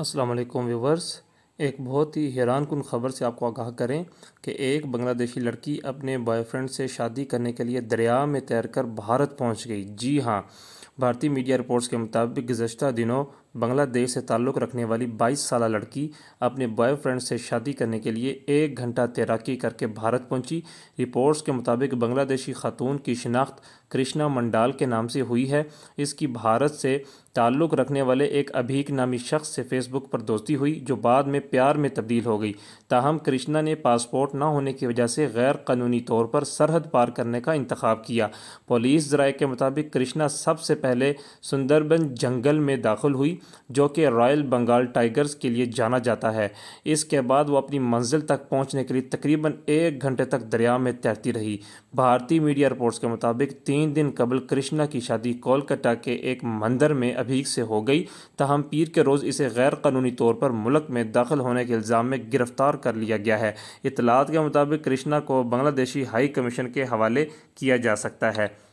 अस्सलाम वालेकुम व्यूवर्स एक बहुत ही हैरान कन खबर से आपको आगाह करें कि एक बांग्लादेशी लड़की अपने बॉयफ्रेंड से शादी करने के लिए दरिया में तैरकर भारत पहुंच गई जी हाँ भारतीय मीडिया रिपोर्ट्स के मुताबिक गुजशत दिनों बांग्लादेश से ताल्लुक़ रखने वाली 22 साल लड़की अपने बॉयफ्रेंड से शादी करने के लिए एक घंटा तैराकी करके भारत पहुंची रिपोर्ट्स के मुताबिक बांग्लादेशी खातून की शिनाख्त कृष्णा मंडाल के नाम से हुई है इसकी भारत से ताल्लुक़ रखने वाले एक अभीक नामी शख्स से फेसबुक पर दोस्ती हुई जो बाद में प्यार में तब्दील हो गई ताहम कृष्णा ने पासपोर्ट ना होने की वजह से गैर कानूनी तौर पर सरहद पार करने का इंतखब किया पुलिस जराए के मुताबिक कृष्णा सबसे पहले सुंदरबन जंगल में दाखिल हुई जो कि रॉयल बंगाल टाइगर्स के लिए जाना जाता है इसके बाद वो अपनी मंजिल तक पहुंचने के लिए तकरीबन एक घंटे तक दरिया में तैरती रही भारतीय मीडिया रिपोर्ट्स के मुताबिक तीन दिन कबल कृष्णा की शादी कोलकाता के एक मंदिर में अभीक से हो गई तहम पीर के रोज़ इसे गैर कानूनी तौर पर मुल्क में दाखिल होने के इल्ज़ाम में गिरफ्तार कर लिया गया है इतलात के मुताबिक कृष्णा को बांग्लादेशी हाई कमीशन के हवाले किया जा सकता है